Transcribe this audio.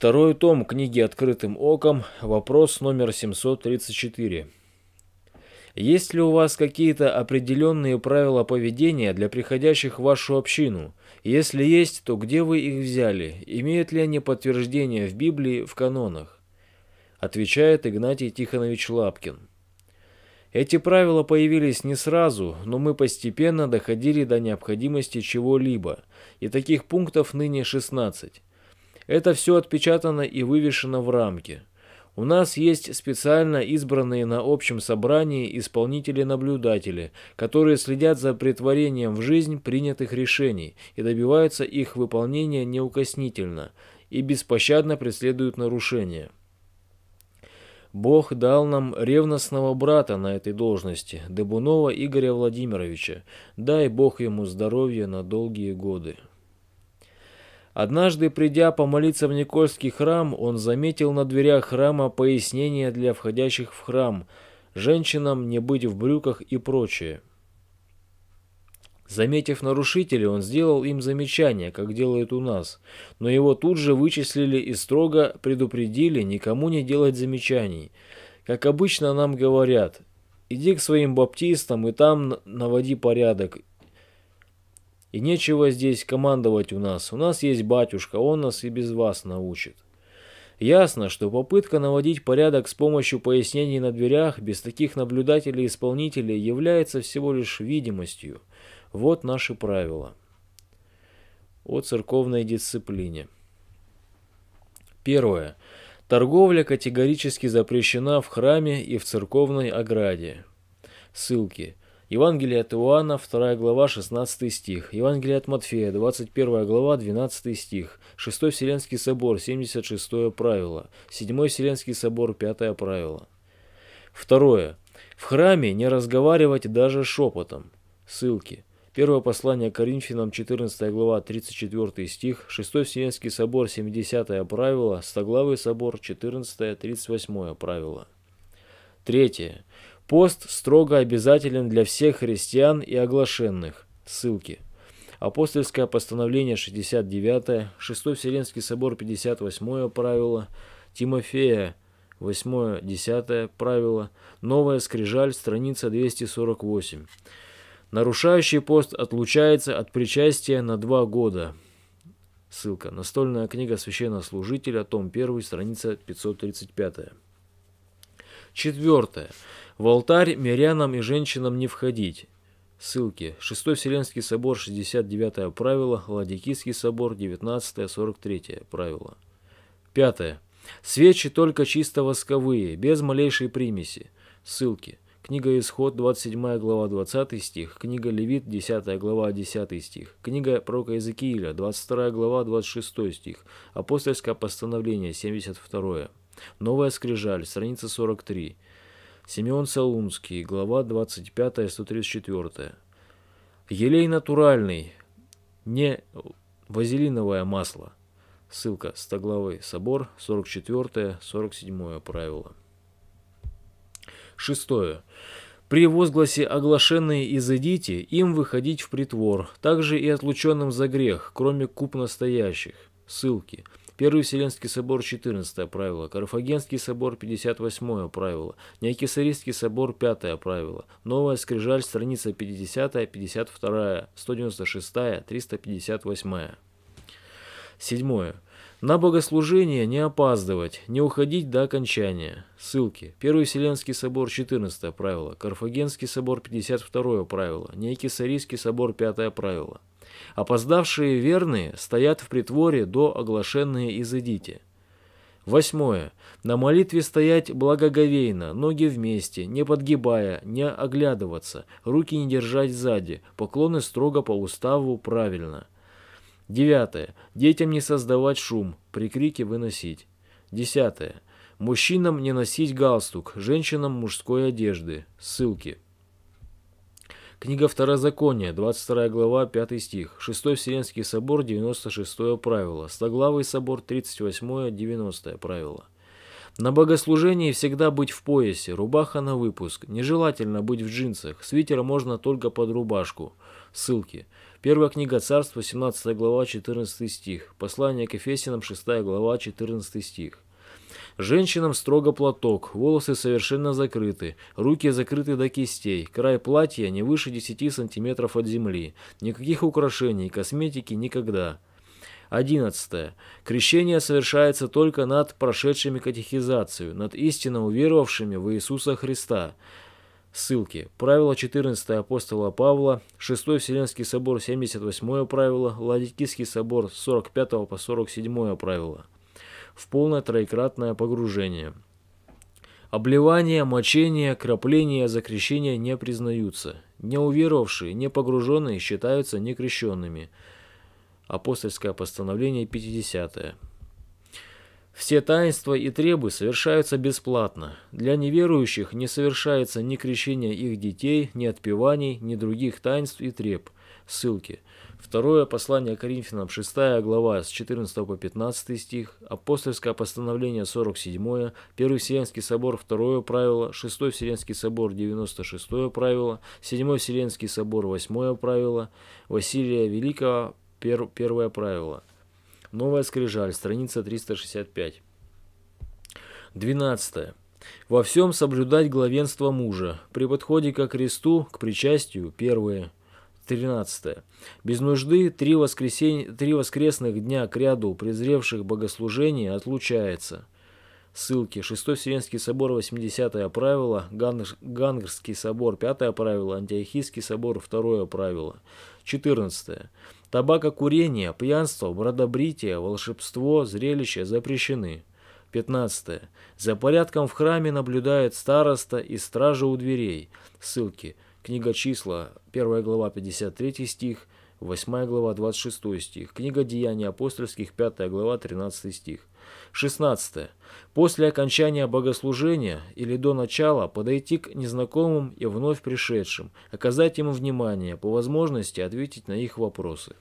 Второй том книги «Открытым оком», вопрос номер 734. Есть ли у вас какие-то определенные правила поведения для приходящих в вашу общину? Если есть, то где вы их взяли? Имеют ли они подтверждение в Библии, в канонах? Отвечает Игнатий Тихонович Лапкин. Эти правила появились не сразу, но мы постепенно доходили до необходимости чего-либо, и таких пунктов ныне 16. Это все отпечатано и вывешено в рамке. У нас есть специально избранные на общем собрании исполнители-наблюдатели, которые следят за притворением в жизнь принятых решений и добиваются их выполнения неукоснительно и беспощадно преследуют нарушения. Бог дал нам ревностного брата на этой должности, Дебунова Игоря Владимировича. Дай Бог ему здоровья на долгие годы. Однажды, придя помолиться в Никольский храм, он заметил на дверях храма пояснение для входящих в храм «Женщинам не быть в брюках» и прочее. Заметив нарушителей, он сделал им замечание, как делают у нас, но его тут же вычислили и строго предупредили никому не делать замечаний. Как обычно нам говорят, иди к своим баптистам и там наводи порядок, и нечего здесь командовать у нас. У нас есть батюшка, он нас и без вас научит. Ясно, что попытка наводить порядок с помощью пояснений на дверях без таких наблюдателей-исполнителей и является всего лишь видимостью. Вот наши правила. О церковной дисциплине. Первое. Торговля категорически запрещена в храме и в церковной ограде. Ссылки. Евангелие от Иоанна, 2 глава, 16 стих. Евангелие от Матфея, 21 глава, 12 стих. 6 Вселенский собор, 76 правило. 7 Вселенский собор, 5 правило. Второе. В храме не разговаривать даже шепотом. Ссылки. Первое послание Коринфянам, 14 глава, 34 стих, 6 Вселенский собор, 70 правило, главы собор, 14-38 правило. Третье. Пост строго обязателен для всех христиан и оглашенных. Ссылки. Апостольское постановление 69, 6 Вселенский собор 58 правило, Тимофея 8, 10 правило, Новая скрижаль, страница 248. Нарушающий пост отлучается от причастия на два года. Ссылка. Настольная книга священнослужителя, том 1, страница 535. Четвертое. В алтарь мирянам и женщинам не входить. Ссылки. Шестой Вселенский собор, 69 правило, Ладикийский собор, 19 43 правило. Пятое. Свечи только чисто восковые, без малейшей примеси. Ссылки. Книга Исход, 27 глава, 20 стих. Книга Левит, 10 глава, 10 стих. Книга пророка Иезекииля, 22 глава, 26 стих. Апостольское постановление, 72. Новая скрижаль, страница 43. Семен Салунский, глава 25-134. Елей натуральный, не вазелиновое масло. Ссылка 100 главы собор собор», 44-47 правило. Шестое. При возгласе «оглашенные изыдите» им выходить в притвор, также и отлученным за грех, кроме куп настоящих. Ссылки – Первый Вселенский собор 14 правило, Карфагенский собор 58 правило, Неокесаристский собор 5 правило, Новая Скрижаль страница 50, 52, 196, 358. Седьмое. На богослужение не опаздывать, не уходить до окончания. Ссылки. Первый Вселенский собор 14 правило, Карфагенский собор 52 правило, Неокесарийский собор 5 правило. Опоздавшие верные стоят в притворе до оглашенные изыдите. Восьмое. На молитве стоять благоговейно, ноги вместе, не подгибая, не оглядываться, руки не держать сзади, поклоны строго по уставу правильно. Девятое. Детям не создавать шум, при крике выносить. Десятое. Мужчинам не носить галстук, женщинам мужской одежды. Ссылки. Книга Второзакония, 22 глава, 5 стих. Шестой Вселенский собор, 96 правило. Стоглавый собор, 38, 90 правило. На богослужении всегда быть в поясе, рубаха на выпуск. Нежелательно быть в джинсах, свитер можно только под рубашку. Ссылки. Первая книга Царства, 17 глава, 14 стих. Послание к Эфесинам, 6 глава, 14 стих. Женщинам строго платок, волосы совершенно закрыты, руки закрыты до кистей, край платья не выше 10 сантиметров от земли. Никаких украшений, косметики никогда. 11. Крещение совершается только над прошедшими катехизацию, над истинно уверовавшими в Иисуса Христа. Ссылки. Правило 14 апостола Павла, 6 Вселенский собор 78 правило, Ладикийский собор 45 по 47 правило в полное троекратное погружение. Обливание, мочение, крапление, закрещение не признаются. Неуверовавшие, не погруженные считаются некрещенными. Апостольское постановление 50. -е. Все таинства и требы совершаются бесплатно. Для неверующих не совершается ни крещение их детей, ни отпеваний, ни других таинств и треб. Ссылки. Второе послание Коринфянам, 6 глава, с 14 по 15 стих, апостольское постановление 47, Первый Вселенский собор, 2 правило, 6 Вселенский собор, 96 правило, 7 Вселенский собор, 8 правило, Василия Великого, 1 правило. Новая скрижаль, страница 365. 12. Во всем соблюдать главенство мужа, при подходе ко кресту, к причастию, Первое. 13. Без нужды три, воскресень... три воскресных дня к ряду презревших богослужение отлучается. Ссылки. Шестой Вселенский собор, 80-е правило, Гангрский собор, 5-е правило, Антиохийский собор, 2-е правило. 14. Табакокурение, пьянство, бродобритие, волшебство, зрелища запрещены. 15. За порядком в храме наблюдает староста и стража у дверей. Ссылки. Книга числа, 1 глава, 53 стих, 8 глава 26 стих, книга Деяний апостольских 5 глава 13 стих. 16. После окончания богослужения или до начала подойти к незнакомым и вновь пришедшим, оказать им внимание, по возможности ответить на их вопросы.